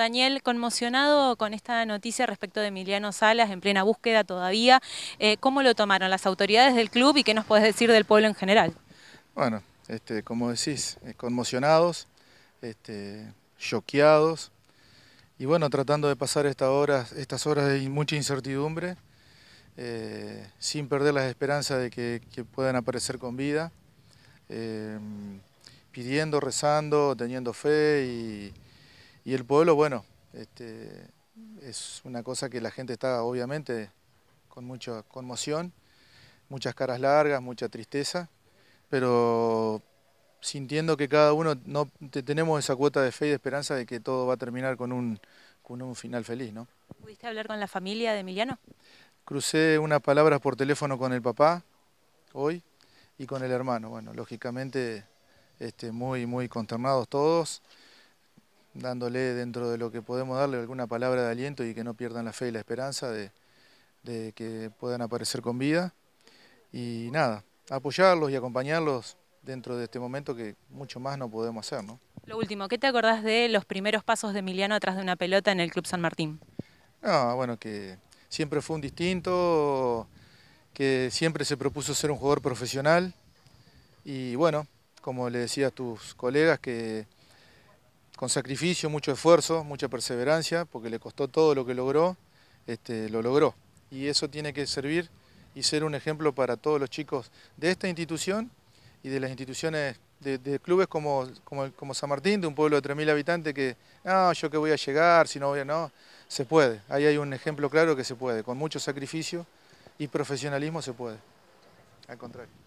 Daniel, conmocionado con esta noticia respecto de Emiliano Salas, en plena búsqueda todavía, eh, ¿cómo lo tomaron las autoridades del club y qué nos puedes decir del pueblo en general? Bueno, este, como decís, eh, conmocionados, este, choqueados, y bueno, tratando de pasar estas horas, estas horas de mucha incertidumbre, eh, sin perder las esperanzas de que, puedan aparecer con vida, pidiendo, rezando, teniendo fe y y el pueblo, bueno, este, es una cosa que la gente está obviamente con mucha conmoción, muchas caras largas, mucha tristeza, pero sintiendo que cada uno no tenemos esa cuota de fe y de esperanza de que todo va a terminar con un, con un final feliz, ¿no? ¿Pudiste hablar con la familia de Emiliano? Crucé unas palabras por teléfono con el papá hoy y con el hermano. Bueno, lógicamente este, muy, muy consternados todos dándole dentro de lo que podemos darle alguna palabra de aliento y que no pierdan la fe y la esperanza de, que puedan aparecer con vida. Y nada, apoyarlos y acompañarlos dentro de este momento que mucho más no podemos hacer. ¿no? Lo último, ¿qué te acordás de los primeros pasos de Emiliano atrás de una pelota en el Club San Martín? No, ah, bueno, que siempre fue un distinto, que siempre se propuso ser un jugador profesional y bueno, como le decía a tus colegas, que con sacrificio, mucho esfuerzo, mucha perseverancia, porque le costó todo lo que logró, este, lo logró. Y eso tiene que servir y ser un ejemplo para todos los chicos de esta institución y de las instituciones de, clubes como, como, San Martín, de un pueblo de 3.000 habitantes que, no, yo que voy a llegar, si no voy a... No, se puede. Ahí hay un ejemplo claro que se puede. Con mucho sacrificio y profesionalismo se puede. Al contrario.